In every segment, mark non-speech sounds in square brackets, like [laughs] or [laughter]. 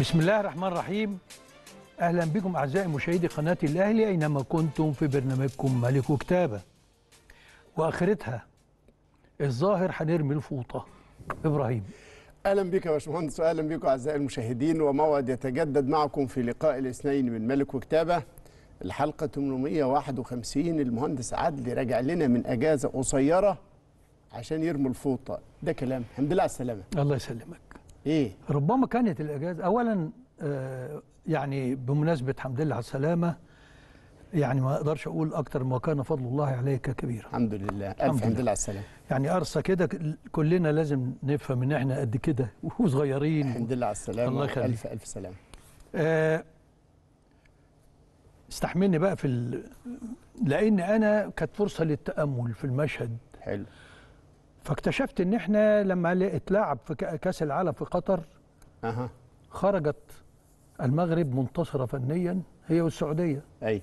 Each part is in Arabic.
بسم الله الرحمن الرحيم اهلا بكم اعزائي مشاهدي قناه الاهلي اينما كنتم في برنامجكم ملك وكتابه واخرتها الظاهر هنرمي الفوطه ابراهيم اهلا بك يا باشمهندس واهلا بكم اعزائي المشاهدين وموعد يتجدد معكم في لقاء الاثنين من ملك وكتابه الحلقه 851 المهندس عدلي راجع لنا من اجازه قصيره عشان يرمي الفوطه ده كلام الحمد لله على السلامه الله يسلمك ايه ربما كانت الاجازه اولا آه، يعني بمناسبه حمد لله على السلامه يعني ما اقدرش اقول اكتر ما كان فضل الله عليك كبيرا الحمد لله الف الحمد, لله على السلامه يعني قرصه كده كلنا لازم نفهم ان احنا قد كده وصغيرين الحمد لله على السلامه الله يخليك الف الف سلامه آه استحملني بقى في ال... لان انا كانت فرصه للتامل في المشهد حلو فاكتشفت ان احنا لما اتلعب في كاس العالم في قطر أه. خرجت المغرب منتصره فنيا هي والسعوديه اي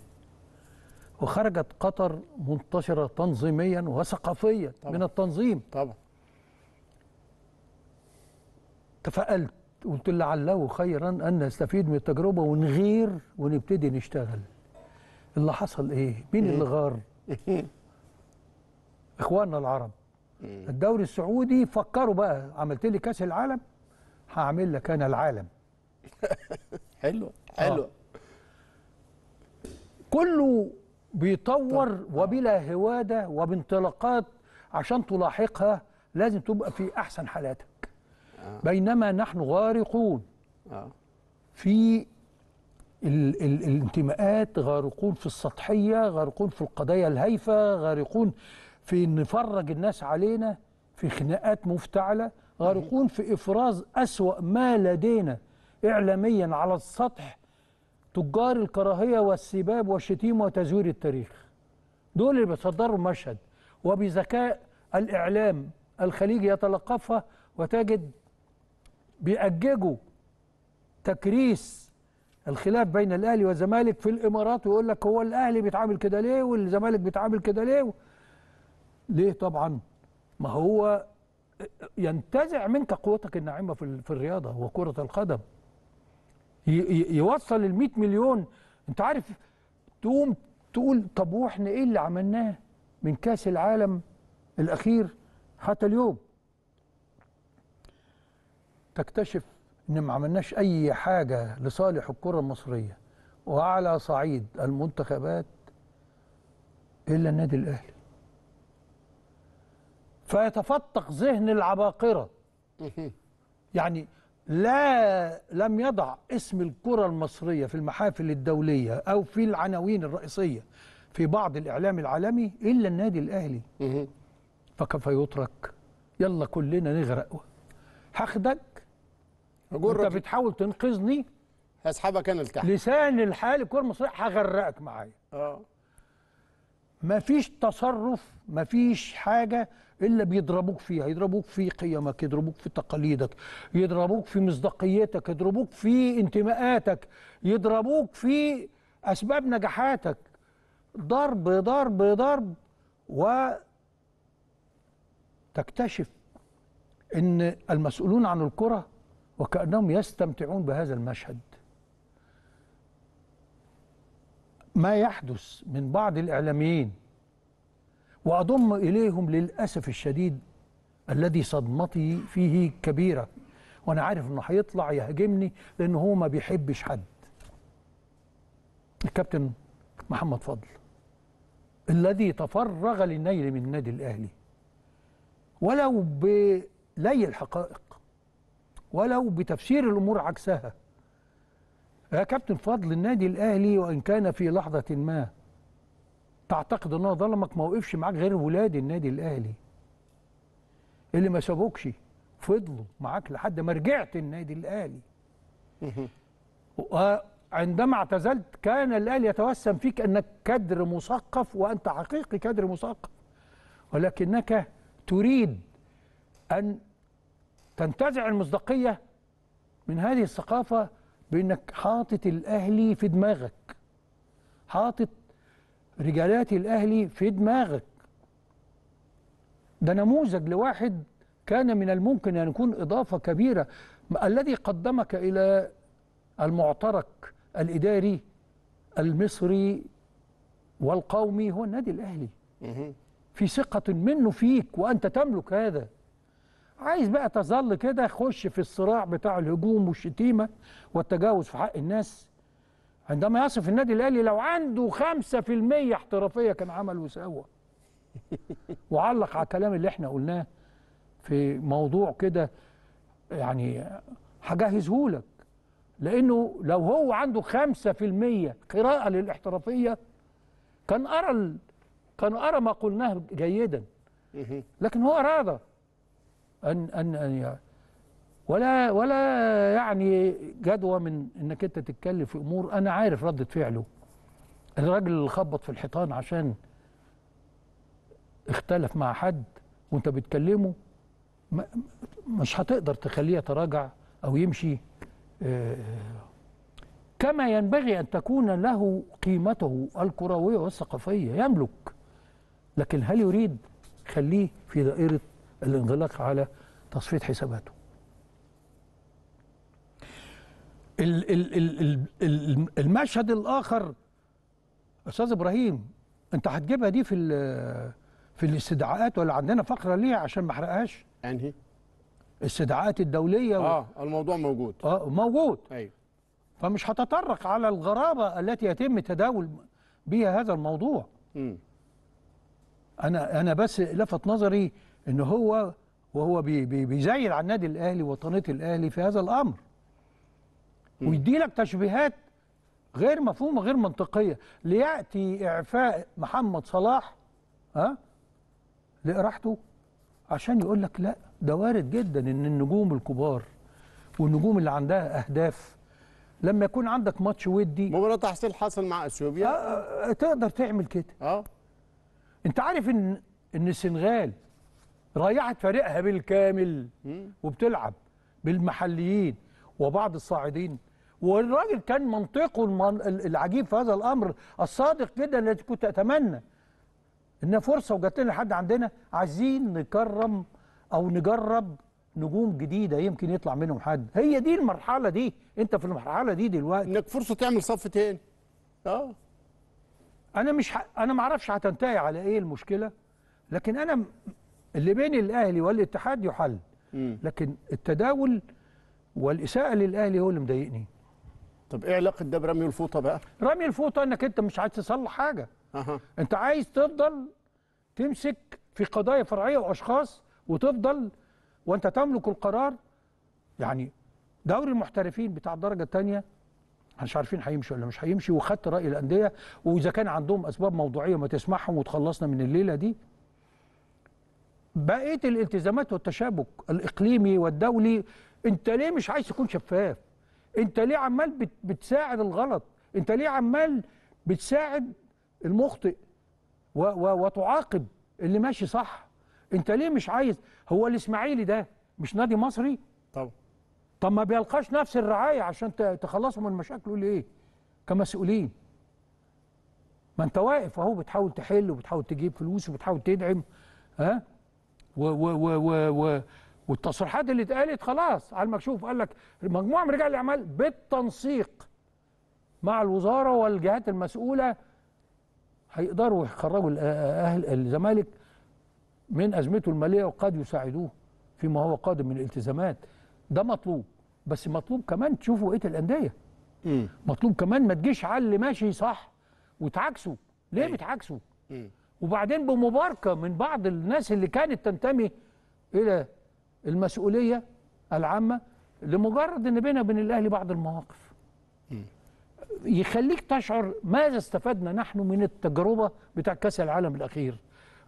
وخرجت قطر منتصره تنظيميا وثقافيا من التنظيم طبعا تفائلت قلت لعله خيرا ان نستفيد من التجربه ونغير ونبتدي نشتغل اللي حصل ايه مين إيه. اللي غار [laughs] اخواننا العرب الدوري السعودي فكروا بقى عملت لي كاس العالم هعمل لك انا العالم [laughs] حلو آه. حلو كله بيطور آه. وبلا هواده وبانطلاقات عشان تلاحقها لازم تبقى في احسن حالاتك آه. بينما نحن غارقون في ال ال الانتماءات غارقون في السطحيه غارقون في القضايا الهايفه غارقون في ان نفرج الناس علينا في خناقات مفتعله غارقون في افراز اسوا ما لدينا اعلاميا على السطح تجار الكراهيه والسباب والشتيمه وتزوير التاريخ دول اللي بيصدروا المشهد وبذكاء الاعلام الخليجي يتلقفها وتجد بيأججوا تكريس الخلاف بين الاهلي والزمالك في الامارات ويقول لك هو الاهلي بيتعامل كده ليه والزمالك بيتعامل كده ليه ليه طبعا ما هو ينتزع منك قوتك الناعمه في في الرياضه وكره القدم يوصل ال 100 مليون انت عارف تقوم تقول طب واحنا ايه اللي عملناه من كاس العالم الاخير حتى اليوم تكتشف ان ما عملناش اي حاجه لصالح الكره المصريه وعلى صعيد المنتخبات الا النادي الاهلي فيتفتق ذهن العباقرة يعني لا لم يضع اسم الكرة المصرية في المحافل الدولية أو في العناوين الرئيسية في بعض الإعلام العالمي إلا النادي الأهلي فكيف يترك يلا كلنا نغرق هاخدك انت بتحاول تنقذني هسحبك انا لتحت لسان الحال الكره المصريه هغرقك معايا اه ما فيش تصرف ما فيش حاجة إلا بيضربوك فيها يضربوك في قيمك يضربوك في تقاليدك يضربوك في مصداقيتك يضربوك في انتماءاتك يضربوك في أسباب نجاحاتك ضرب ضرب ضرب وتكتشف إن المسؤولون عن الكرة وكأنهم يستمتعون بهذا المشهد ما يحدث من بعض الإعلاميين وأضم إليهم للأسف الشديد الذي صدمتي فيه كبيرة وأنا عارف أنه هيطلع يهاجمني لأن هو ما بيحبش حد الكابتن محمد فضل الذي تفرغ للنيل من النادي الأهلي ولو بلي الحقائق ولو بتفسير الأمور عكسها يا كابتن فضل النادي الاهلي وان كان في لحظه ما تعتقد انه ظلمك ما وقفش معاك غير ولاد النادي الاهلي اللي ما سابوكش فضلوا معاك لحد ما رجعت النادي الاهلي عندما اعتزلت كان الاهلي يتوسم فيك انك كادر مثقف وانت حقيقي كادر مثقف ولكنك تريد ان تنتزع المصداقيه من هذه الثقافه بانك حاطط الاهلي في دماغك حاطط رجالات الاهلي في دماغك ده نموذج لواحد كان من الممكن ان يكون اضافه كبيره الذي قدمك الى المعترك الاداري المصري والقومي هو النادي الاهلي في ثقه منه فيك وانت تملك هذا عايز بقى تظل كده خش في الصراع بتاع الهجوم والشتيمه والتجاوز في حق الناس عندما يصف النادي الاهلي لو عنده 5% احترافيه كان عمل وسوى [laughs] وعلق على الكلام اللي احنا قلناه في موضوع كده يعني لك لانه لو هو عنده 5% قراءه للاحترافيه كان ارى كان ارى ما قلناه جيدا لكن هو اراد أن أن أن يعني ولا ولا يعني جدوى من انك انت تتكلم في امور انا عارف رده فعله الراجل اللي خبط في الحيطان عشان اختلف مع حد وانت بتكلمه مش هتقدر تخليه يتراجع او يمشي آه، كما ينبغي ان تكون له قيمته الكرويه والثقافيه يملك لكن هل يريد خليه في دائره الانغلاق على تصفيه حساباته المشهد الاخر استاذ ابراهيم انت هتجيبها دي في في الاستدعاءات ولا عندنا فقره ليها عشان ما احرقهاش انهي الاستدعاءات الدوليه اه الموضوع موجود اه موجود ايوه فمش هتطرق على الغرابه التي يتم تداول بها هذا الموضوع م. انا انا بس لفت نظري ان هو وهو بي بي بيزيل على النادي الاهلي وطنيه الاهلي في هذا الامر ويدي لك تشبيهات غير مفهومه غير منطقيه لياتي اعفاء محمد صلاح ها لإراحته عشان يقول لك لا ده وارد جدا ان النجوم الكبار والنجوم اللي عندها اهداف لما يكون عندك ماتش ودي مباراه تحصيل حصل مع اثيوبيا آه, آه،, آه، تقدر تعمل كده اه انت عارف ان ان السنغال ريحت فريقها بالكامل وبتلعب بالمحليين وبعض الصاعدين والراجل كان منطقه المن... العجيب في هذا الامر الصادق جدا الذي كنت اتمنى انها فرصه وجات لنا لحد عندنا عايزين نكرم او نجرب نجوم جديده يمكن يطلع منهم حد هي دي المرحله دي انت في المرحله دي دلوقتي انك فرصه تعمل صف تاني اه انا مش ح... انا ما اعرفش هتنتهي على ايه المشكله لكن انا اللي بين الاهلي والاتحاد يحل لكن التداول والاساءه للاهلي هو اللي مضايقني طب ايه علاقه ده برمي الفوطه بقى رمي الفوطه انك انت مش عايز تصلح حاجه أه. انت عايز تفضل تمسك في قضايا فرعيه واشخاص وتفضل وانت تملك القرار يعني دوري المحترفين بتاع الدرجه الثانيه مش عارفين هيمشي ولا مش هيمشي وخدت راي الانديه واذا كان عندهم اسباب موضوعيه ما تسمحهم وتخلصنا من الليله دي بقيه الالتزامات والتشابك الاقليمي والدولي انت ليه مش عايز تكون شفاف انت ليه عمال بتساعد الغلط انت ليه عمال بتساعد المخطئ و و وتعاقب اللي ماشي صح انت ليه مش عايز هو الاسماعيلي ده مش نادي مصري طبعا طب ما بيلقاش نفس الرعايه عشان تخلصوا من مشاكله ليه كمسؤولين ما انت واقف اهو بتحاول تحل وبتحاول تجيب فلوس وبتحاول تدعم ها و و و و و والتصريحات اللي اتقالت خلاص على المكشوف قال لك مجموعه من رجال الاعمال بالتنسيق مع الوزاره والجهات المسؤوله هيقدروا يخرجوا اهل الزمالك من ازمته الماليه وقد يساعدوه فيما هو قادم من الالتزامات ده مطلوب بس مطلوب كمان تشوفوا ايه الانديه مطلوب كمان ما تجيش على اللي ماشي صح وتعاكسه ليه أيوه. بتعاكسه وبعدين بمباركة من بعض الناس اللي كانت تنتمي إلى المسؤولية العامة لمجرد أن بينا وبين الأهلي بعض المواقف يخليك تشعر ماذا استفدنا نحن من التجربة بتاع كأس العالم الأخير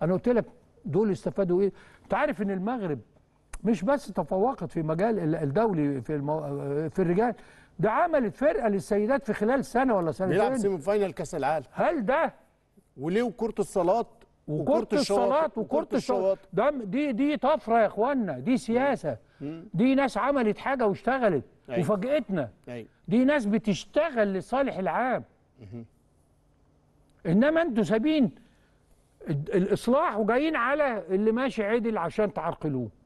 أنا قلت لك دول استفادوا إيه أنت عارف أن المغرب مش بس تفوقت في مجال الدولي في المو... في الرجال ده عملت فرقه للسيدات في خلال سنه ولا سنتين بيلعب سيمي فاينل كاس العالم هل ده وليه وكره الصالات وكره الصالات وكره الشواطئ ده دي دي طفره يا اخوانا دي سياسه مم. دي ناس عملت حاجه واشتغلت أيوة. وفاجئتنا أيوة. دي ناس بتشتغل للصالح العام مم. انما انتوا سابين الاصلاح وجايين على اللي ماشي عدل عشان تعرقلوه